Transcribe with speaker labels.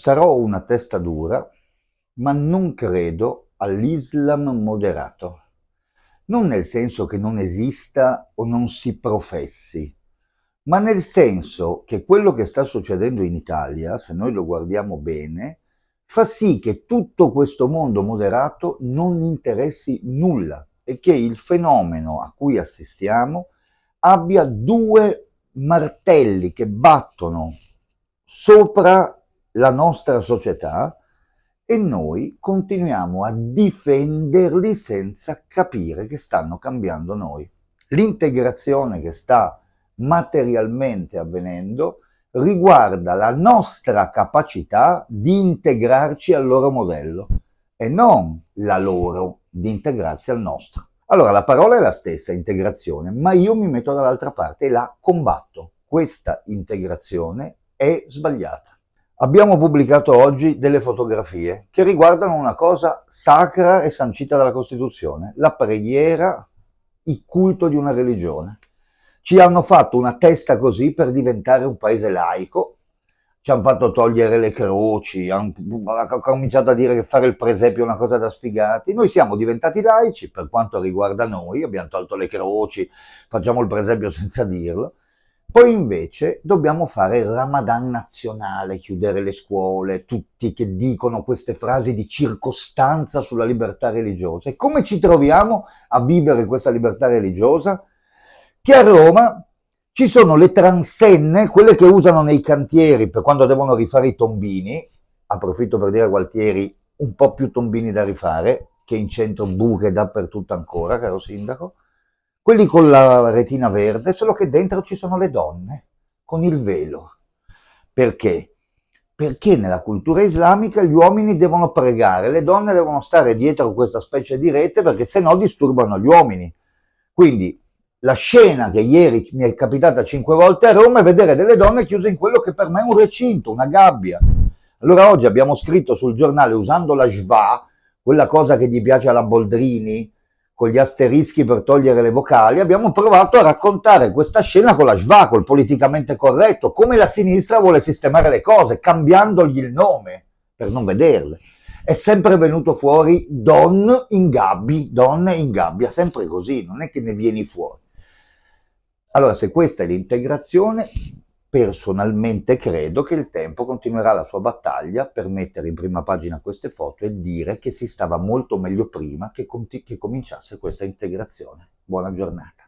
Speaker 1: Sarò una testa dura, ma non credo all'Islam moderato. Non nel senso che non esista o non si professi, ma nel senso che quello che sta succedendo in Italia, se noi lo guardiamo bene, fa sì che tutto questo mondo moderato non interessi nulla e che il fenomeno a cui assistiamo abbia due martelli che battono sopra la nostra società e noi continuiamo a difenderli senza capire che stanno cambiando noi. L'integrazione che sta materialmente avvenendo riguarda la nostra capacità di integrarci al loro modello e non la loro di integrarsi al nostro. Allora la parola è la stessa, integrazione, ma io mi metto dall'altra parte e la combatto. Questa integrazione è sbagliata. Abbiamo pubblicato oggi delle fotografie che riguardano una cosa sacra e sancita dalla Costituzione, la preghiera, il culto di una religione. Ci hanno fatto una testa così per diventare un paese laico, ci hanno fatto togliere le croci, hanno cominciato a dire che fare il presepio è una cosa da sfigati. Noi siamo diventati laici per quanto riguarda noi, abbiamo tolto le croci, facciamo il presepio senza dirlo poi invece dobbiamo fare il Ramadan nazionale, chiudere le scuole, tutti che dicono queste frasi di circostanza sulla libertà religiosa. E come ci troviamo a vivere questa libertà religiosa? Che a Roma ci sono le transenne, quelle che usano nei cantieri per quando devono rifare i tombini, approfitto per dire a Gualtieri un po' più tombini da rifare, che in centro buche dappertutto ancora, caro sindaco, quelli con la retina verde, solo che dentro ci sono le donne con il velo. Perché? Perché nella cultura islamica gli uomini devono pregare, le donne devono stare dietro questa specie di rete perché se no disturbano gli uomini. Quindi la scena che ieri mi è capitata cinque volte a Roma è vedere delle donne chiuse in quello che per me è un recinto, una gabbia. Allora oggi abbiamo scritto sul giornale usando la schwa, quella cosa che gli piace alla Boldrini, con gli asterischi per togliere le vocali, abbiamo provato a raccontare questa scena con la schwa, col politicamente corretto, come la sinistra vuole sistemare le cose, cambiandogli il nome per non vederle. È sempre venuto fuori don in gabbi, donne in gabbia, sempre così, non è che ne vieni fuori. Allora, se questa è l'integrazione, personalmente credo che il tempo continuerà la sua battaglia per mettere in prima pagina queste foto e dire che si stava molto meglio prima che, che cominciasse questa integrazione. Buona giornata.